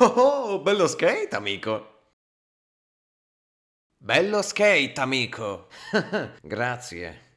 Oh, bello skate, amico! Bello skate, amico! Grazie.